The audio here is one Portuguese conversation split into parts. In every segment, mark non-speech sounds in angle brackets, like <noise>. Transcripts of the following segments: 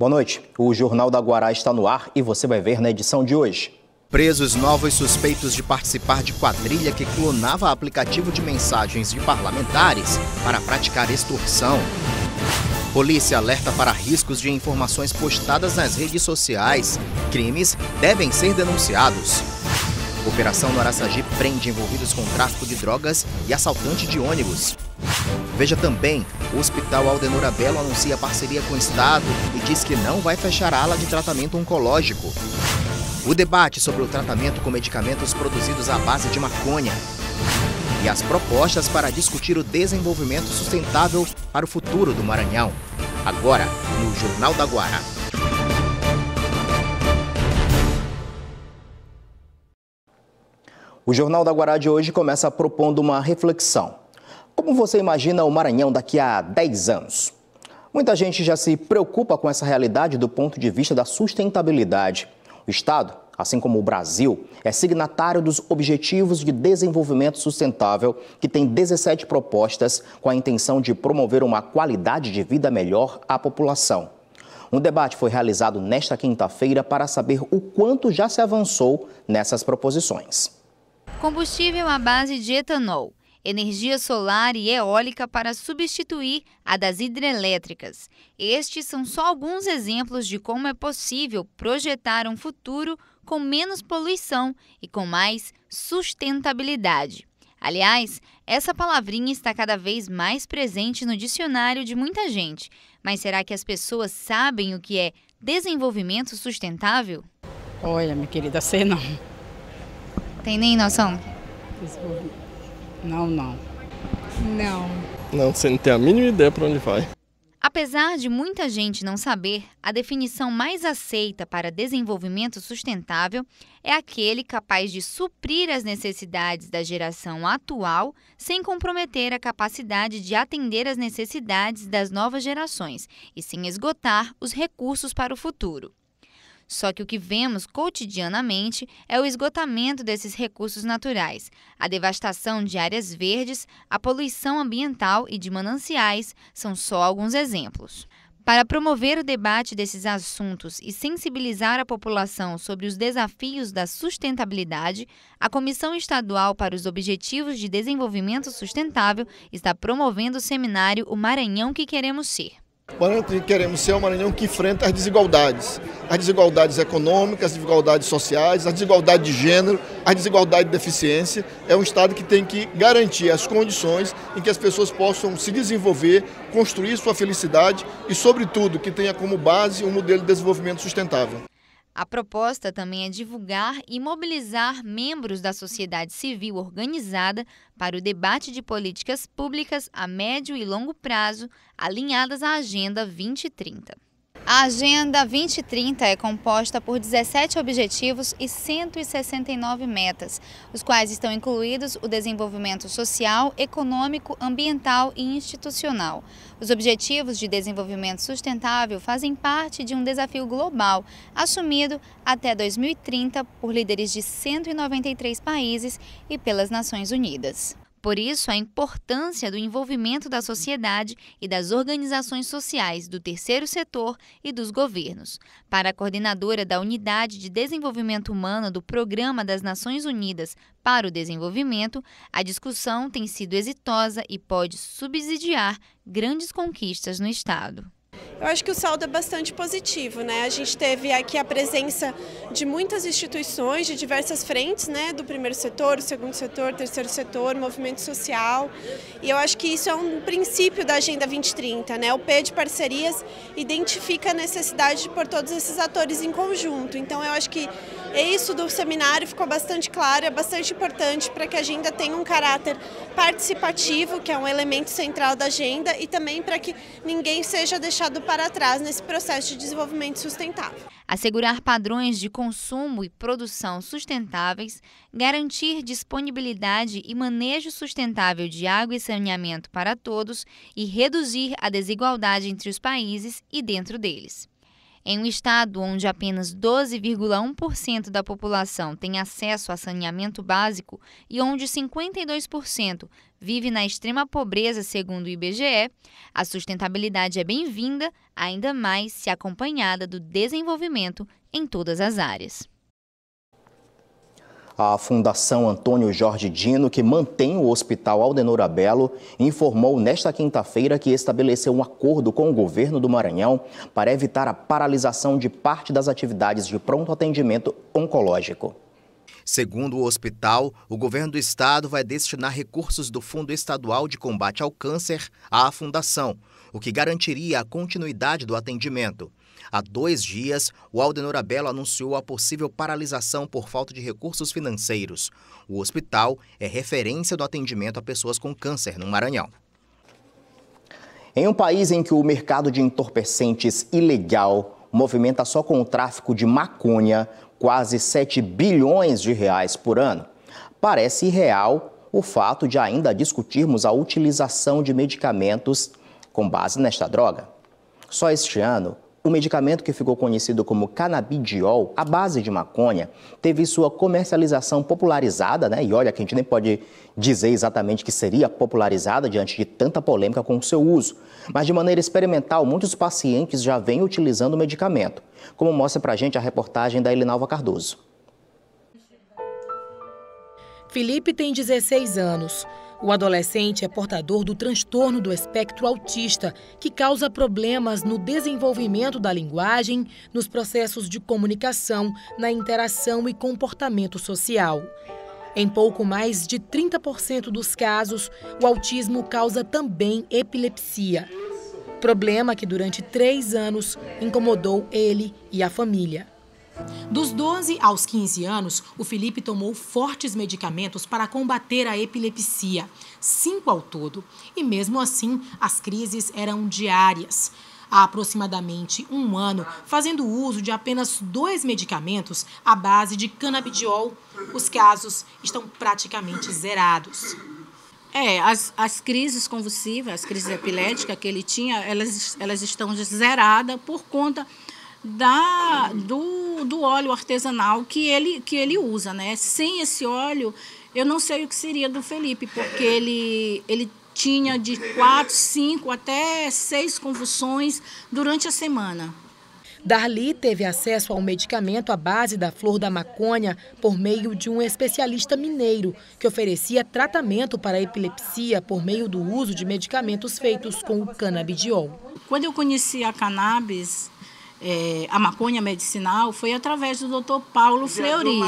Boa noite. O Jornal da Guará está no ar e você vai ver na edição de hoje. Presos novos suspeitos de participar de quadrilha que clonava aplicativo de mensagens de parlamentares para praticar extorsão. Polícia alerta para riscos de informações postadas nas redes sociais. Crimes devem ser denunciados. Operação no prende envolvidos com tráfico de drogas e assaltante de ônibus. Veja também, o Hospital Aldenor Belo anuncia parceria com o Estado e diz que não vai fechar a ala de tratamento oncológico. O debate sobre o tratamento com medicamentos produzidos à base de maconha. E as propostas para discutir o desenvolvimento sustentável para o futuro do Maranhão. Agora, no Jornal da Guará. O Jornal da Guará de hoje começa propondo uma reflexão. Como você imagina o Maranhão daqui a 10 anos? Muita gente já se preocupa com essa realidade do ponto de vista da sustentabilidade. O Estado, assim como o Brasil, é signatário dos Objetivos de Desenvolvimento Sustentável, que tem 17 propostas com a intenção de promover uma qualidade de vida melhor à população. Um debate foi realizado nesta quinta-feira para saber o quanto já se avançou nessas proposições. Combustível à base de etanol energia solar e eólica para substituir a das hidrelétricas. Estes são só alguns exemplos de como é possível projetar um futuro com menos poluição e com mais sustentabilidade. Aliás, essa palavrinha está cada vez mais presente no dicionário de muita gente. Mas será que as pessoas sabem o que é desenvolvimento sustentável? Olha, minha querida, sei não. Tem nem noção? Desenvolvimento. Não, não. Não. Não, você não tem a mínima ideia para onde vai. Apesar de muita gente não saber, a definição mais aceita para desenvolvimento sustentável é aquele capaz de suprir as necessidades da geração atual sem comprometer a capacidade de atender às necessidades das novas gerações e sem esgotar os recursos para o futuro. Só que o que vemos cotidianamente é o esgotamento desses recursos naturais, a devastação de áreas verdes, a poluição ambiental e de mananciais são só alguns exemplos. Para promover o debate desses assuntos e sensibilizar a população sobre os desafios da sustentabilidade, a Comissão Estadual para os Objetivos de Desenvolvimento Sustentável está promovendo o seminário O Maranhão que Queremos Ser. Maranhão queremos ser um Maranhão que enfrenta as desigualdades. As desigualdades econômicas, as desigualdades sociais, a desigualdade de gênero, a desigualdade de deficiência. É um Estado que tem que garantir as condições em que as pessoas possam se desenvolver, construir sua felicidade e, sobretudo, que tenha como base um modelo de desenvolvimento sustentável. A proposta também é divulgar e mobilizar membros da sociedade civil organizada para o debate de políticas públicas a médio e longo prazo, alinhadas à Agenda 2030. A Agenda 2030 é composta por 17 objetivos e 169 metas, os quais estão incluídos o desenvolvimento social, econômico, ambiental e institucional. Os Objetivos de Desenvolvimento Sustentável fazem parte de um desafio global assumido até 2030 por líderes de 193 países e pelas Nações Unidas. Por isso, a importância do envolvimento da sociedade e das organizações sociais, do terceiro setor e dos governos. Para a coordenadora da Unidade de Desenvolvimento Humano do Programa das Nações Unidas para o Desenvolvimento, a discussão tem sido exitosa e pode subsidiar grandes conquistas no Estado. Eu acho que o saldo é bastante positivo, né? A gente teve aqui a presença de muitas instituições de diversas frentes, né? Do primeiro setor, segundo setor, terceiro setor, movimento social. E eu acho que isso é um princípio da Agenda 2030, né? O P de parcerias identifica a necessidade por todos esses atores em conjunto. Então eu acho que é isso do seminário ficou bastante claro, é bastante importante para que a agenda tenha um caráter participativo, que é um elemento central da agenda, e também para que ninguém seja deixado para trás nesse processo de desenvolvimento sustentável. Assegurar padrões de consumo e produção sustentáveis, garantir disponibilidade e manejo sustentável de água e saneamento para todos e reduzir a desigualdade entre os países e dentro deles. Em um estado onde apenas 12,1% da população tem acesso a saneamento básico e onde 52% vive na extrema pobreza, segundo o IBGE, a sustentabilidade é bem-vinda, ainda mais se acompanhada do desenvolvimento em todas as áreas. A Fundação Antônio Jorge Dino, que mantém o Hospital Aldenor Abelo, informou nesta quinta-feira que estabeleceu um acordo com o governo do Maranhão para evitar a paralisação de parte das atividades de pronto atendimento oncológico. Segundo o hospital, o governo do estado vai destinar recursos do Fundo Estadual de Combate ao Câncer à fundação, o que garantiria a continuidade do atendimento. Há dois dias, o Aldenor Abelo anunciou a possível paralisação por falta de recursos financeiros. O hospital é referência do atendimento a pessoas com câncer no Maranhão. Em um país em que o mercado de entorpecentes ilegal movimenta só com o tráfico de maconha quase 7 bilhões de reais por ano, parece irreal o fato de ainda discutirmos a utilização de medicamentos com base nesta droga. Só este ano, o medicamento que ficou conhecido como canabidiol, a base de maconha, teve sua comercialização popularizada, né? E olha que a gente nem pode dizer exatamente que seria popularizada diante de tanta polêmica com o seu uso. Mas de maneira experimental, muitos pacientes já vêm utilizando o medicamento, como mostra pra gente a reportagem da Elinalva Cardoso. Felipe tem 16 anos. O adolescente é portador do transtorno do espectro autista, que causa problemas no desenvolvimento da linguagem, nos processos de comunicação, na interação e comportamento social. Em pouco mais de 30% dos casos, o autismo causa também epilepsia. Problema que durante três anos incomodou ele e a família. Dos 12 aos 15 anos, o Felipe tomou fortes medicamentos para combater a epilepsia, cinco ao todo, e mesmo assim as crises eram diárias. Há aproximadamente um ano, fazendo uso de apenas dois medicamentos à base de canabidiol, os casos estão praticamente zerados. É, as, as crises convulsivas, as crises epiléticas que ele tinha, elas, elas estão zeradas por conta da, do do, óleo artesanal que ele, que ele usa, né? Sem esse óleo, eu não sei o que seria do Felipe, porque ele, ele tinha de quatro, cinco até seis convulsões durante a semana. Darli teve acesso ao medicamento à base da flor da maconha por meio de um especialista mineiro, que oferecia tratamento para a epilepsia por meio do uso de medicamentos feitos com o canabidiol. Quando eu conheci a cannabis, é, a maconha medicinal foi através do doutor Paulo Fleury.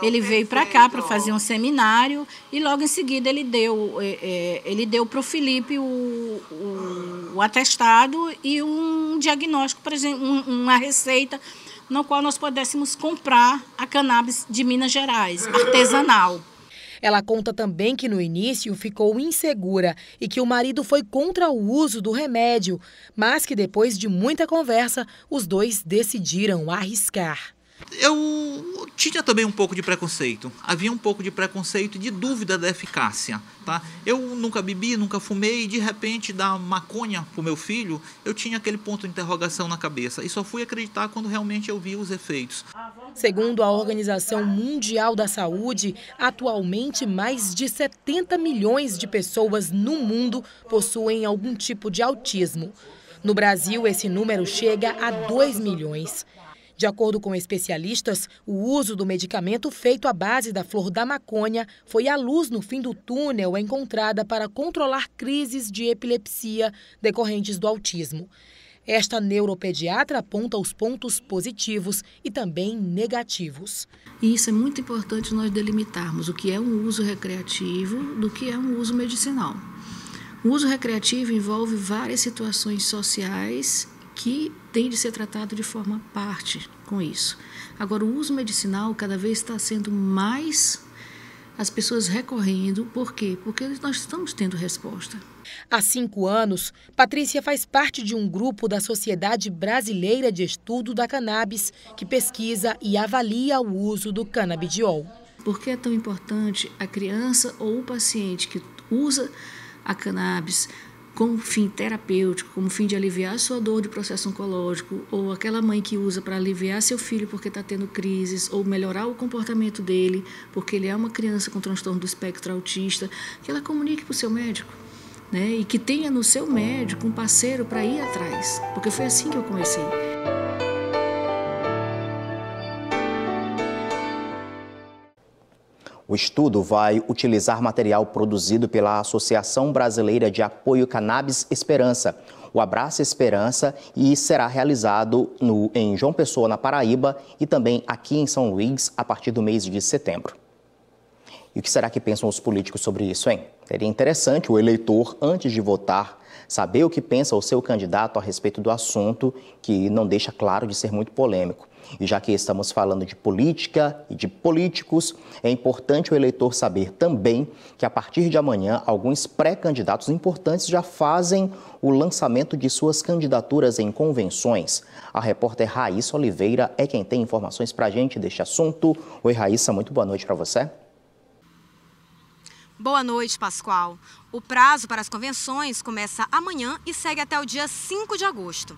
ele veio para cá para fazer um seminário e logo em seguida ele deu é, é ele deu para o Felipe o, o, atestado e um diagnóstico, por exemplo, uma receita no qual nós pudéssemos comprar a cannabis de Minas Gerais, <laughs> artesanal. Ela conta também que no início ficou insegura e que o marido foi contra o uso do remédio, mas que depois de muita conversa, os dois decidiram arriscar. Eu tinha também um pouco de preconceito. Havia um pouco de preconceito e de dúvida da eficácia, tá? Eu nunca bebi, nunca fumei e de repente dar maconha pro meu filho, eu tinha aquele ponto de interrogação na cabeça e só fui acreditar quando realmente eu vi os efeitos. Segundo a Organização Mundial da Saúde, atualmente mais de 70 milhões de pessoas no mundo possuem algum tipo de autismo. No Brasil, esse número chega a 2 milhões. De acordo com especialistas, o uso do medicamento feito à base da flor da maconha foi a luz no fim do túnel encontrada para controlar crises de epilepsia decorrentes do autismo. Esta neuropediatra aponta os pontos positivos e também negativos. E isso é muito importante nós delimitarmos o que é um uso recreativo do que é um uso medicinal. O uso recreativo envolve várias situações sociais que tem de ser tratado de forma parte com isso. Agora, o uso medicinal cada vez está sendo mais as pessoas recorrendo. Por quê? Porque nós estamos tendo resposta. Há cinco anos, Patrícia faz parte de um grupo da Sociedade Brasileira de Estudo da Cannabis, que pesquisa e avalia o uso do canabidiol. Por que é tão importante a criança ou o paciente que usa a cannabis com fim terapêutico, como fim de aliviar sua dor de processo oncológico, ou aquela mãe que usa para aliviar seu filho porque está tendo crises, ou melhorar o comportamento dele, porque ele é uma criança com transtorno do espectro autista, que ela comunique para o seu médico. Né? E que tenha no seu médico um parceiro para ir atrás, porque foi assim que eu comecei. O estudo vai utilizar material produzido pela Associação Brasileira de Apoio Cannabis Esperança, o Abraça Esperança, e será realizado no, em João Pessoa, na Paraíba, e também aqui em São Luís, a partir do mês de setembro. E o que será que pensam os políticos sobre isso, hein? Seria interessante o eleitor, antes de votar, saber o que pensa o seu candidato a respeito do assunto, que não deixa claro de ser muito polêmico. E já que estamos falando de política e de políticos, é importante o eleitor saber também que a partir de amanhã alguns pré-candidatos importantes já fazem o lançamento de suas candidaturas em convenções. A repórter Raíssa Oliveira é quem tem informações para a gente deste assunto. Oi, Raíssa, muito boa noite para você. Boa noite, Pascoal. O prazo para as convenções começa amanhã e segue até o dia 5 de agosto.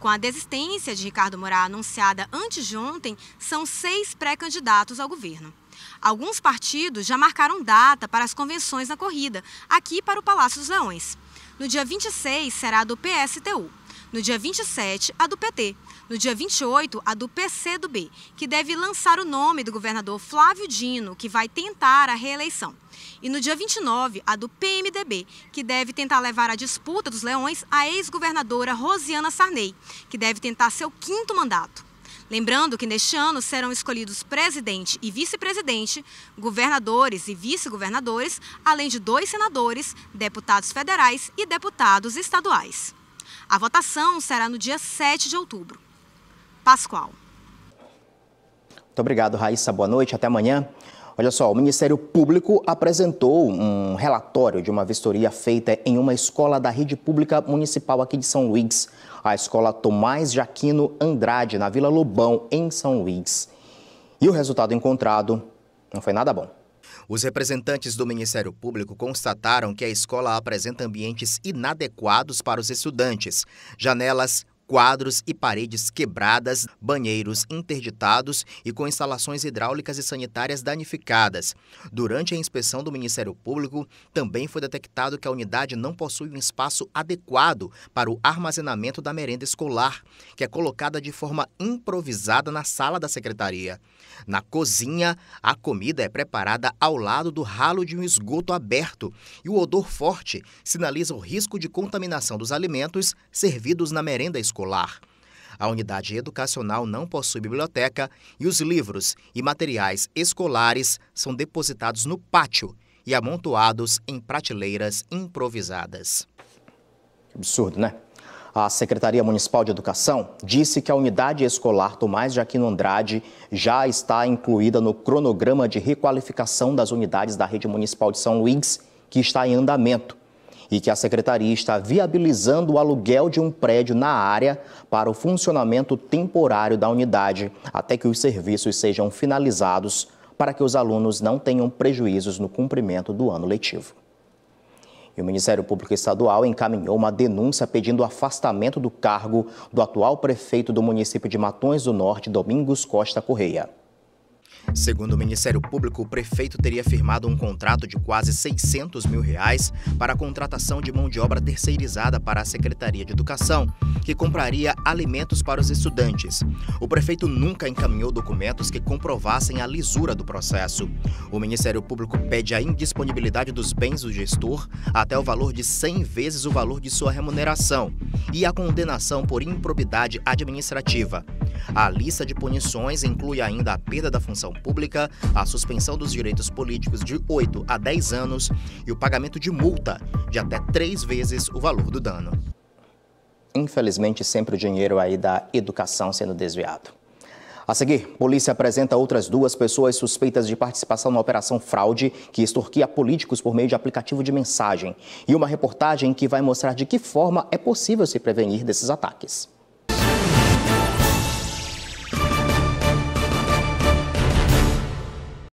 Com a desistência de Ricardo Moura anunciada antes de ontem, são seis pré-candidatos ao governo. Alguns partidos já marcaram data para as convenções na corrida, aqui para o Palácio dos Leões. No dia 26 será do PSTU. No dia 27, a do PT. No dia 28, a do PCdoB, que deve lançar o nome do governador Flávio Dino, que vai tentar a reeleição. E no dia 29, a do PMDB, que deve tentar levar a disputa dos leões à ex-governadora Rosiana Sarney, que deve tentar seu quinto mandato. Lembrando que neste ano serão escolhidos presidente e vice-presidente, governadores e vice-governadores, além de dois senadores, deputados federais e deputados estaduais. A votação será no dia 7 de outubro. Pascoal. Muito obrigado, Raíssa. Boa noite. Até amanhã. Olha só, o Ministério Público apresentou um relatório de uma vistoria feita em uma escola da rede pública municipal aqui de São Luís, a escola Tomás Jaquino Andrade, na Vila Lobão, em São Luís. E o resultado encontrado não foi nada bom. Os representantes do Ministério Público constataram que a escola apresenta ambientes inadequados para os estudantes, janelas quadros e paredes quebradas, banheiros interditados e com instalações hidráulicas e sanitárias danificadas. Durante a inspeção do Ministério Público, também foi detectado que a unidade não possui um espaço adequado para o armazenamento da merenda escolar, que é colocada de forma improvisada na sala da secretaria. Na cozinha, a comida é preparada ao lado do ralo de um esgoto aberto e o odor forte sinaliza o risco de contaminação dos alimentos servidos na merenda escolar escolar. A unidade educacional não possui biblioteca e os livros e materiais escolares são depositados no pátio e amontoados em prateleiras improvisadas. Absurdo, né? A Secretaria Municipal de Educação disse que a unidade escolar Tomás Jaquino Andrade já está incluída no cronograma de requalificação das unidades da rede municipal de São Luís, que está em andamento e que a secretaria está viabilizando o aluguel de um prédio na área para o funcionamento temporário da unidade, até que os serviços sejam finalizados para que os alunos não tenham prejuízos no cumprimento do ano letivo. E o Ministério Público Estadual encaminhou uma denúncia pedindo o afastamento do cargo do atual prefeito do município de Matões do Norte, Domingos Costa Correia. Segundo o Ministério Público, o prefeito teria firmado um contrato de quase 600 mil reais para a contratação de mão de obra terceirizada para a Secretaria de Educação, que compraria alimentos para os estudantes. O prefeito nunca encaminhou documentos que comprovassem a lisura do processo. O Ministério Público pede a indisponibilidade dos bens do gestor até o valor de 100 vezes o valor de sua remuneração e a condenação por improbidade administrativa. A lista de punições inclui ainda a perda da função função pública, a suspensão dos direitos políticos de 8 a 10 anos e o pagamento de multa de até três vezes o valor do dano. Infelizmente, sempre o dinheiro aí da educação sendo desviado. A seguir, polícia apresenta outras duas pessoas suspeitas de participação na operação fraude que extorquia políticos por meio de aplicativo de mensagem. E uma reportagem que vai mostrar de que forma é possível se prevenir desses ataques.